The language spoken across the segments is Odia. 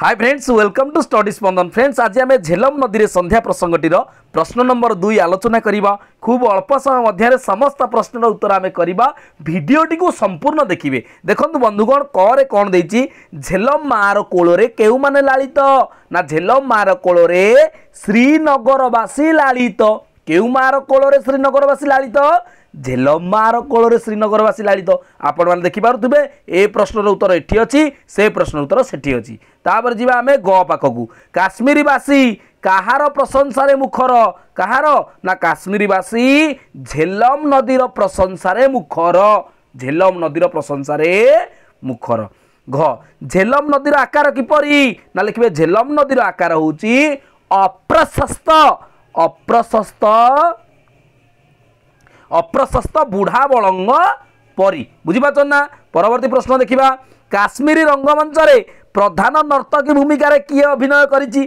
high friends welcome to study Spandan friends ଆଜି ଆମେ ଝେଲମ୍ ନଦୀରେ ସନ୍ଧ୍ୟା ପ୍ରସଙ୍ଗଟିର ପ୍ରଶ୍ନ ନମ୍ବର ଦୁଇ ଆଲୋଚନା କରିବା ଖୁବ୍ ଅଳ୍ପ ସମୟ ମଧ୍ୟରେ ସମସ୍ତ ପ୍ରଶ୍ନର ଉତ୍ତର ଆମେ କରିବା ଭିଡ଼ିଓଟିକୁ ସମ୍ପୂର୍ଣ୍ଣ ଦେଖିବେ ଦେଖନ୍ତୁ ବନ୍ଧୁଗଣ କରେ କ'ଣ ଦେଇଛି ଝେଲମ୍ ମାଆର କୋଳରେ କେଉଁମାନେ ଲାଳିତ ନା ଝେଲମ୍ ମାଆର କୋଳରେ ଶ୍ରୀନଗରବାସୀ ଲାଳିତ କେଉଁ ମାଆର କୋଳରେ ଶ୍ରୀନଗରବାସୀ ଲାଳିତ ଝେଲମାର କୋଳରେ ଶ୍ରୀନଗରବାସୀ ଲାଳିତ ଆପଣମାନେ ଦେଖିପାରୁଥିବେ ଏ ପ୍ରଶ୍ନର ଉତ୍ତର ଏଠି ଅଛି ସେ ପ୍ରଶ୍ନର ଉତ୍ତର ସେଠି ଅଛି ତାପରେ ଯିବା ଆମେ ଗ ପାଖକୁ କାଶ୍ମୀରବାସୀ କାହାର ପ୍ରଶଂସାରେ ମୁଖର କାହାର ନା କାଶ୍ମୀରବାସୀ ଝେଲମ ନଦୀର ପ୍ରଶଂସାରେ ମୁଖର ଝେଲମ ନଦୀର ପ୍ରଶଂସାରେ ମୁଖର ଘ ଝେଲମ ନଦୀର ଆକାର କିପରି ନା ଲେଖିବେ ଝେଲମ ନଦୀର ଆକାର ହେଉଛି ଅପ୍ରଶସ୍ତ ଅପ୍ରଶସ୍ତ अप्रशस्त बुढाबलङ्ग परि बुझि पर्छ नश्मिर रङ्गमञ्चले प्रधानमिकै कि अभिनय गरि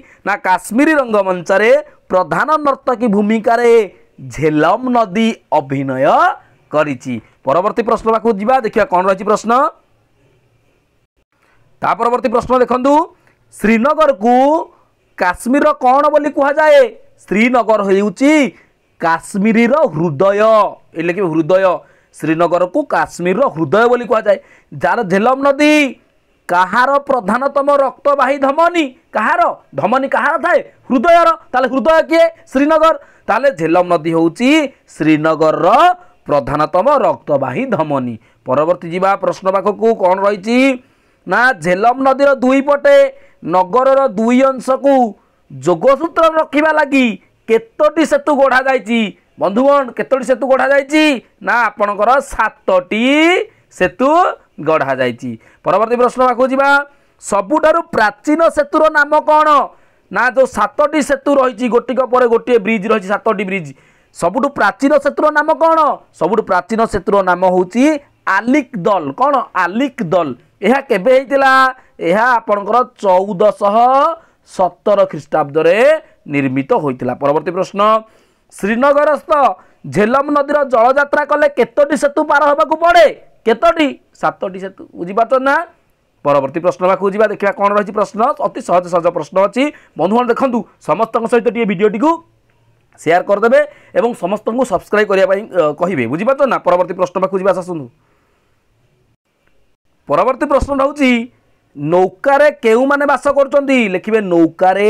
काश्मिरङ्गमञ्चले प्रधानमिकै झेलम नदी अभिनय गरिबर्ती प्रश्न पाएको देखिया कन्श्नवर्ती प्रश्न देखु श्रीनगरको काश्मीर जाए श्रीनगर हौ কাশ্মীরর হৃদয় এটা কি হৃদয় শ্রীনগরকু কাশ্মীরর হৃদয় বলে কুযায় যার ঝেলম নদী কাহার প্রধানতম রক্তবাহী ধমনী কাহার ধমনী কাহার থাকে হৃদয়র তাহলে হৃদয় কি শ্রীনগর তাহলে ঝেলম নদী হচ্ছে শ্রীনগরর প্রধানতম রক্তবাহী ধমনী পরবর্তী যা প্রশ্ন পাখকু কণ রয়েছে না ঝেলম নদীর দুই পটে নগরর দুই অংশকু যোগসূত্র রক্ষা লাগি କେତୋଟି ସେତୁ ଗଢ଼ା ଯାଇଛି ବନ୍ଧୁଗଣ କେତୋଟି ସେତୁ ଗଢ଼ା ଯାଇଛି ନା ଆପଣଙ୍କର ସାତଟି ସେତୁ ଗଢ଼ା ଯାଇଛି ପରବର୍ତ୍ତୀ ପ୍ରଶ୍ନ ପାଖକୁ ଯିବା ସବୁଠାରୁ ପ୍ରାଚୀନ ସେତୁର ନାମ କ'ଣ ନା ଯେଉଁ ସାତଟି ସେତୁ ରହିଛି ଗୋଟିକ ପରେ ଗୋଟିଏ ବ୍ରିଜ୍ ରହିଛି ସାତଟି ବ୍ରିଜ୍ ସବୁଠୁ ପ୍ରାଚୀନ ସେତୁର ନାମ କ'ଣ ସବୁଠୁ ପ୍ରାଚୀନ ସେତୁର ନାମ ହେଉଛି ଆଲିକ୍ ଦଲ୍ କ'ଣ ଆଲିକ୍ ଦଲ୍ ଏହା କେବେ ହେଇଥିଲା ଏହା ଆପଣଙ୍କର ଚଉଦଶହ ସତର ଖ୍ରୀଷ୍ଟାବ୍ଦରେ নির্মিত হয়েছিল পরবর্তী প্রশ্ন শ্রীনগরস্থ ঝেলম নদীর জলযাত্রা কলে কতটি সেতু পার হওয়া পড়ে কতটি সাতটি সেতু বুঝিপারছ না পরবর্তী প্রশ্ন পাখু যা দেখা কম রয়েছে প্রশ্ন অতি সহজ সহজ প্রশ্ন অছি বন্ধুবান দেখুন সমস্ত সহিত টিকিয়ে ভিডিওটি সেয়ার করদেবে এবং সমস্ত সবসক্রাইব করা কহবে বুঝিপারছ না পরবর্তী প্রশ্ন পাখু যা আসুন পরবর্তী প্রশ্ন রয়েছে ନୌକାରେ କେଉଁମାନେ ବାସ କରୁଛନ୍ତି ଲେଖିବେ ନୌକାରେ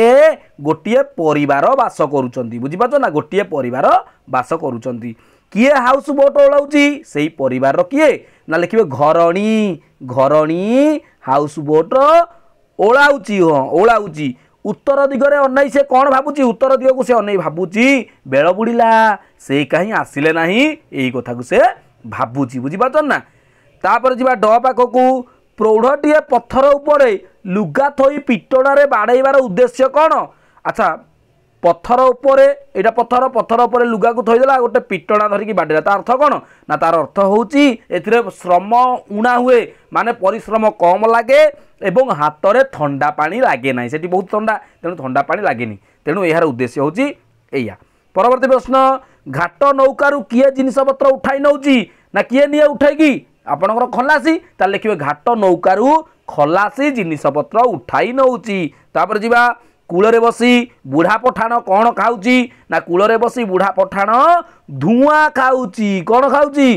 ଗୋଟିଏ ପରିବାର ବାସ କରୁଛନ୍ତି ବୁଝିପାରୁଛ ନା ଗୋଟିଏ ପରିବାର ବାସ କରୁଛନ୍ତି କିଏ ହାଉସ୍ ବୋଟ୍ ଓହ୍ଲାଉଛି ସେଇ ପରିବାରର କିଏ ନା ଲେଖିବେ ଘରଣୀ ଘରଣୀ ହାଉସ୍ ବୋଟ୍ ଓହ୍ଳାଉଛି ହଁ ଓହ୍ଳାଉଛି ଉତ୍ତର ଦିଗରେ ଅନାଇ ସେ କ'ଣ ଭାବୁଛି ଉତ୍ତର ଦିଗକୁ ସେ ଅନେଇ ଭାବୁଛି ବେଳ ବୁଡ଼ିଲା ସେ କାହିଁ ଆସିଲେ ନାହିଁ ଏଇ କଥାକୁ ସେ ଭାବୁଛି ବୁଝିପାରୁଛନ୍ତି ନା ତାପରେ ଯିବା ଡ ପାଖକୁ ପ୍ରୌଢ଼ଟିଏ ପଥର ଉପରେ ଲୁଗା ଥୋଇ ପିଟଣାରେ ବାଡ଼େଇବାର ଉଦ୍ଦେଶ୍ୟ କ'ଣ ଆଚ୍ଛା ପଥର ଉପରେ ଏଇଟା ପଥର ପଥର ଉପରେ ଲୁଗାକୁ ଥୋଇଦେଲା ଗୋଟେ ପିଟଣା ଧରିକି ବାଡ଼େଇଲା ତା ଅର୍ଥ କ'ଣ ନା ତାର ଅର୍ଥ ହେଉଛି ଏଥିରେ ଶ୍ରମ ଉଣା ହୁଏ ମାନେ ପରିଶ୍ରମ କମ୍ ଲାଗେ ଏବଂ ହାତରେ ଥଣ୍ଡା ପାଣି ଲାଗେ ନାହିଁ ସେଠି ବହୁତ ଥଣ୍ଡା ତେଣୁ ଥଣ୍ଡା ପାଣି ଲାଗେନି ତେଣୁ ଏହାର ଉଦ୍ଦେଶ୍ୟ ହେଉଛି ଏଇଆ ପରବର୍ତ୍ତୀ ପ୍ରଶ୍ନ ଘାଟ ନୌକାରୁ କିଏ ଜିନିଷପତ୍ର ଉଠାଇ ନେଉଛି ନା କିଏ ନିଏ ଉଠାଇକି ଆପଣଙ୍କର ଖଲାସି ତାହେଲେ ଲେଖିବେ ଘାଟ ନୌକାରୁ ଖଲାସି ଜିନିଷପତ୍ର ଉଠାଇ ନେଉଛି ତାପରେ ଯିବା କୂଳରେ ବସି ବୁଢ଼ା ପଠାଣ କ'ଣ ଖାଉଛି ନା କୂଳରେ ବସି ବୁଢ଼ା ପଠାଣ ଧୂଆଁ ଖାଉଛି କ'ଣ ଖାଉଛି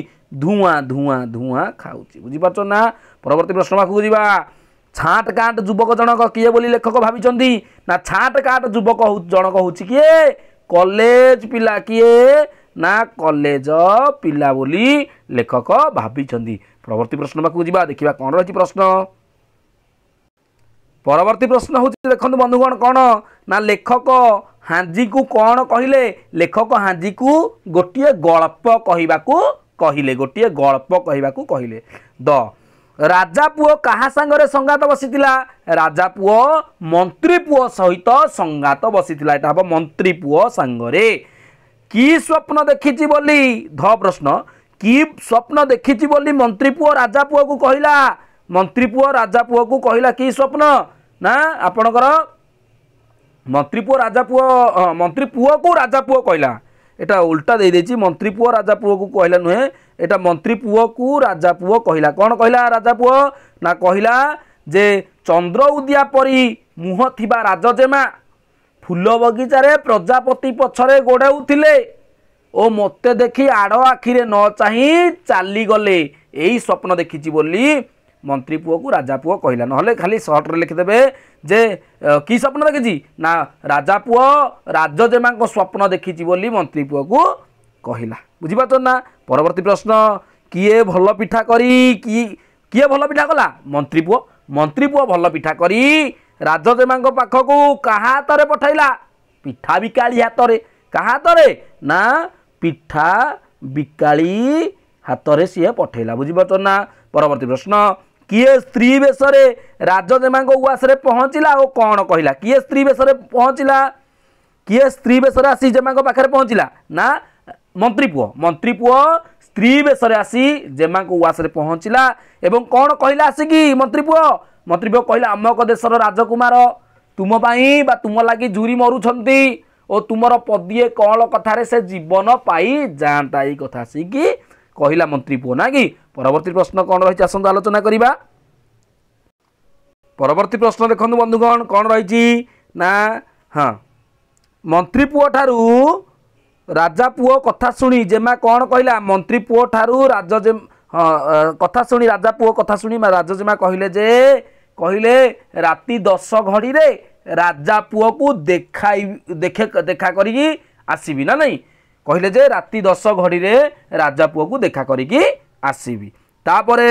ଧୂଆଁ ଧୂଆଁ ଧୂଆଁ ଖାଉଛି ବୁଝିପାରୁଛ ନା ପରବର୍ତ୍ତୀ ପ୍ରଶ୍ନ ପାଖକୁ ଯିବା ଛାଟ କାଟ ଯୁବକ ଜଣକ କିଏ ବୋଲି ଲେଖକ ଭାବିଛନ୍ତି ନା ଛାଟ କାଟ ଯୁବକ ଜଣକ ହେଉଛି କିଏ କଲେଜ ପିଲା କିଏ ନା କଲେଜ ପିଲା ବୋଲି ଲେଖକ ଭାବିଛନ୍ତି ପରବର୍ତ୍ତୀ ପ୍ରଶ୍ନ ପାଖକୁ ଯିବା ଦେଖିବା କ'ଣ ରହିଛି ପ୍ରଶ୍ନ ପରବର୍ତ୍ତୀ ପ୍ରଶ୍ନ ହେଉଛି ଦେଖନ୍ତୁ ବନ୍ଧୁଗଣ କ'ଣ ନା ଲେଖକ ହାଞ୍ଜିକୁ କ'ଣ କହିଲେ ଲେଖକ ହାଞ୍ଜିକୁ ଗୋଟିଏ ଗଳ୍ପ କହିବାକୁ କହିଲେ ଗୋଟିଏ ଗଳ୍ପ କହିବାକୁ କହିଲେ ଦ ରାଜା ପୁଅ କାହା ସାଙ୍ଗରେ ସଂଗାତ ବସିଥିଲା ରାଜା ପୁଅ ମନ୍ତ୍ରୀ ପୁଅ ସହିତ ସଂଗାତ ବସିଥିଲା ଏଇଟା ହେବ ମନ୍ତ୍ରୀ ପୁଅ ସାଙ୍ଗରେ কি স্বপ্ন দেখিছি বলি ধ প্রশ্ন কি স্বপ্ন দেখিছি বলি মন্ত্রী পুয় রাজা পুয়କୁ କହିଲା মন্ত্রী পুয় রাজা পুয়କୁ କହିଲା কি স্বপ্ন না ଆପଣଙ୍କର মন্ত্রী পুয় রাজা পুয় মন্ত্রী পুয়କୁ রাজা পুয় କହିଲା এটা উল্টা দেই ଦେଇଛି মন্ত্রী পুয় রাজা পুয়କୁ କହିଲା ନୁହେଁ এটা মন্ত্রী পুয়କୁ রাজা পুয় କହିଲା କ'ଣ କହିଲା ରାଜା ପୁଅ ନା କହିଲା ଯେ ଚନ୍ଦ୍ର ଉଦିଆ ପରି ମୁହଁ ଥିବା ରାଜଜେମା ফুল বগিচাৰে প্ৰজাপতি পছৰে গঢ়েউলে অ মতে দেখি আড় আখিৰে ন চাহি চালি গলে এই স্বপ্ন দেখিছে বুলি মন্ত্ৰী পুহক ৰাজা পুহ কহিলে নহ'লে খালি চৰ্টৰে লিখিদেৱে যে কি স্বপ্ন দেখিছে না ৰাজা পুহ ৰাজেমা স্বপ্ন দেখিছে বুলি মন্ত্ৰী পুহক কহিলা বুজি পাৰ না পৰৱৰ্তী প্ৰশ্ন কিয়ে ভাল পিঠা কৰি কি কিয়ে ভাল পিঠা কলা মন্ত্ৰী পুহ মন্ত্ৰী পুহ ভাল পিঠা কৰি ରାଜଜେମାଙ୍କ ପାଖକୁ କାହା ହାତରେ ପଠାଇଲା ପିଠା ବିକାଳି ହାତରେ କାହା ହାତରେ ନା ପିଠା ବିକାଳି ହାତରେ ସିଏ ପଠାଇଲା ବୁଝିପାରୁଛ ନା ପରବର୍ତ୍ତୀ ପ୍ରଶ୍ନ କିଏ ସ୍ତ୍ରୀ ବେଶରେ ରାଜଜେମାଙ୍କ ଉଆସରେ ପହଞ୍ଚିଲା ଓ କ'ଣ କହିଲା କିଏ ସ୍ତ୍ରୀ ବେଶରେ ପହଞ୍ଚିଲା କିଏ ସ୍ତ୍ରୀ ବେଶରେ ଆସି ଜେମାଙ୍କ ପାଖରେ ପହଞ୍ଚିଲା ନା ମନ୍ତ୍ରୀ ପୁଅ ମନ୍ତ୍ରୀ ପୁଅ ସ୍ତ୍ରୀ ବେଶରେ ଆସି ଜେମାଙ୍କ ଉଆସରେ ପହଞ୍ଚିଲା ଏବଂ କ'ଣ କହିଲା ଆସିକି ମନ୍ତ୍ରୀ ପୁଅ ମନ୍ତ୍ରୀବ କହିଲେ ଆମ ଦେଶର ରାଜକୁମାର ତୁମ ପାଇଁ ବା ତୁମ ଲାଗି ଜୁରି ମରୁଛନ୍ତି ଓ ତୁମର ପଦିଏ କଅଁଳ କଥାରେ ସେ ଜୀବନ ପାଇ ଯାଆନ୍ତା ଏଇ କଥା ଆସିକି କହିଲା ମନ୍ତ୍ରୀ ପୁଅ ନା କି ପରବର୍ତ୍ତୀ ପ୍ରଶ୍ନ କ'ଣ ରହିଛି ଆସନ୍ତୁ ଆଲୋଚନା କରିବା ପରବର୍ତ୍ତୀ ପ୍ରଶ୍ନ ଦେଖନ୍ତୁ ବନ୍ଧୁଗଣ କ'ଣ ରହିଛି ନା ହଁ ମନ୍ତ୍ରୀ ପୁଅ ଠାରୁ ରାଜା ପୁଅ କଥା ଶୁଣି ଜେମା କ'ଣ କହିଲା ମନ୍ତ୍ରୀ ପୁଅ ଠାରୁ ରାଜ ହଁ କଥା ଶୁଣି ରାଜା ପୁଅ କଥା ଶୁଣି ରାଜଜେମା କହିଲେ ଯେ কহিলে ৰাতি দশ ঘড়ীৰে ৰাজা পুহক দেখাই দেখে দেখা কৰি আচিবি না নাই কহিলে যে ৰাতি দশ ঘড়ীৰে ৰাজা পুহক দেখা কৰি আচিবি তাৰপৰা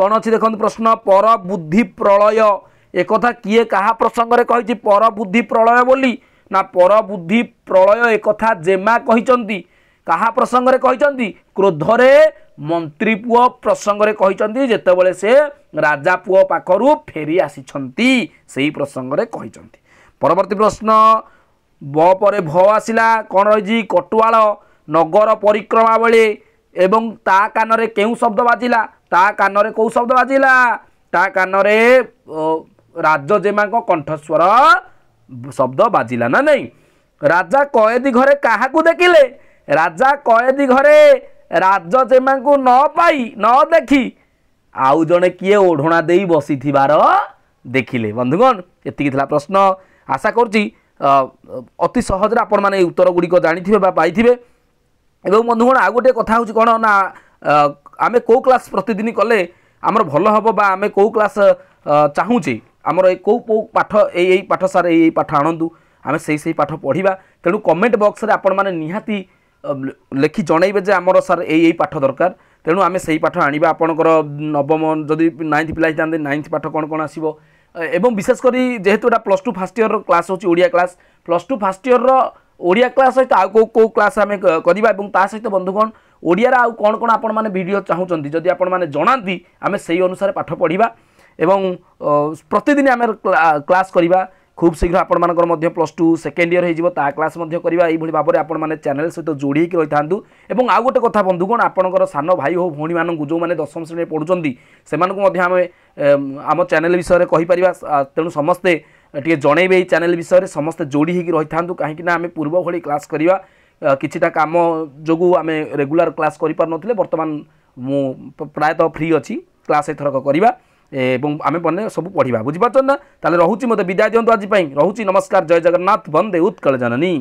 কণ অ দেখোন প্ৰশ্ন পৰবুদ্ধি প্ৰলয় একথা কি কাহা প্ৰসংগৰে কৈছে পৰবুদ্ধি প্ৰলয় বুলি না পৰবুদ্ধি প্ৰলয় একথা জেমা কৈছে কাহা প্ৰসংগৰে কৈছে ক্ৰোধৰে মন্ত্ৰী পু প্ৰসংগৰে কৈ যেতিবলে সেই ৰাজা পু পাখৰু ফেৰি আছিল সেই প্ৰসংগৰে কৈ পৰৱৰ্তী প্ৰশ্ন ব পৰে ভ আছিলা কণ ৰ কটুৱাল নগৰ পৰিক্ৰমাৱলী তা কাণৰে কেও শব্দ বাজিলা তা কাণৰে কেউ শব্দ বাজিলা তা কাণৰে ৰাজজেমা কণ্ঠস্বৰ শব্দ বাজিলা নে নাই ৰাজা কয়েদী ঘৰে কাহু দেখিলে ৰাজা কয়েদী ঘৰে ରାଜ ସେମାନଙ୍କୁ ନ ପାଇ ନ ଦେଖି ଆଉ ଜଣେ କିଏ ଓଢ଼ଣା ଦେଇ ବସିଥିବାର ଦେଖିଲେ ବନ୍ଧୁଗଣ ଏତିକି ଥିଲା ପ୍ରଶ୍ନ ଆଶା କରୁଛି ଅତି ସହଜରେ ଆପଣମାନେ ଏଇ ଉତ୍ତର ଗୁଡ଼ିକ ଜାଣିଥିବେ ବା ପାଇଥିବେ ଏବଂ ବନ୍ଧୁଗଣ ଆଉ ଗୋଟିଏ କଥା ହେଉଛି କ'ଣ ନା ଆମେ କେଉଁ କ୍ଲାସ୍ ପ୍ରତିଦିନ କଲେ ଆମର ଭଲ ହେବ ବା ଆମେ କେଉଁ କ୍ଲାସ୍ ଚାହୁଁଛେ ଆମର ଏ କେଉଁ କେଉଁ ପାଠ ଏଇ ଏଇ ପାଠ ସାର୍ ଏଇ ଏଇ ପାଠ ଆଣନ୍ତୁ ଆମେ ସେଇ ସେଇ ପାଠ ପଢ଼ିବା ତେଣୁ କମେଣ୍ଟ ବକ୍ସରେ ଆପଣମାନେ ନିହାତି ଲେଖି ଜଣାଇବେ ଯେ ଆମର ସାର୍ ଏଇ ଏଇ ପାଠ ଦରକାର ତେଣୁ ଆମେ ସେଇ ପାଠ ଆଣିବା ଆପଣଙ୍କର ନବମ ଯଦି ନାଇନ୍ଥ ପିଲା ହେଇଥାନ୍ତେ ନାଇନ୍ଥ ପାଠ କ'ଣ କ'ଣ ଆସିବ ଏବଂ ବିଶେଷ କରି ଯେହେତୁ ଏଇଟା plus two first year class ହେଉଛି Odia class plus two first year Odia class ସହିତ ଆଉ କେଉଁ କେଉଁ କ୍ଲାସ୍ ଆମେ କରିବା ଏବଂ ତା ସହିତ ବନ୍ଧୁଗଣ ଓଡ଼ିଆର ଆଉ କ'ଣ କ'ଣ ଆପଣମାନେ ଭିଡ଼ିଓ ଚାହୁଁଛନ୍ତି ଯଦି ଆପଣମାନେ ଜଣାନ୍ତି ଆମେ ସେଇ ଅନୁସାରେ ପାଠ ପଢ଼ିବା ଏବଂ ପ୍ରତିଦିନ ଆମେ କ୍ଲାସ୍ କରିବା খুব শীঘ্র আপনার মধ্যে প্লস টু সেকেন্ড ইয়র হয়ে তা ক্লাস করা এইভাবে ভাবে আপনার চ্যানেল সহ যোড়ি হয়ে রই থাকে এবং আউ গোটে কথা বন্ধুগণ আপনার সান ভাই হো ভী মানুষ যে দশম শ্রেণী পড়ুচ্ছেন সে আমি আম চ্যানেল বিষয়ে কইপার তেমন সমস্তে টিকি জনাইবে এই চ্যানেল বিষয়ে সমস্তে যোড়ি হয়ে রই থাকে কিনা আমি পূর্ব ভি ক্লাস করা কিছুটা কাম যোগ আমি রেগুলার ক্লাস করে পার নলে বর্তমান মু প্রায়ত ফ্রি অছি ক্লাস এথরক করা এবং ଆମେ ମନେ ସବୁ ପଢ଼ିବା ବୁଝିପାରୁଛନ୍ତି ନା ତାହେଲେ ରହୁଛି ମୋତେ ବିଦାୟ ଦିଅନ୍ତୁ ଆଜି ପାଇଁ ରହୁଛି ନମସ୍କାର ଜୟ ଜଗନ୍ନାଥ ବନ୍ଦେ ଉତ୍କଳ ଜନନୀ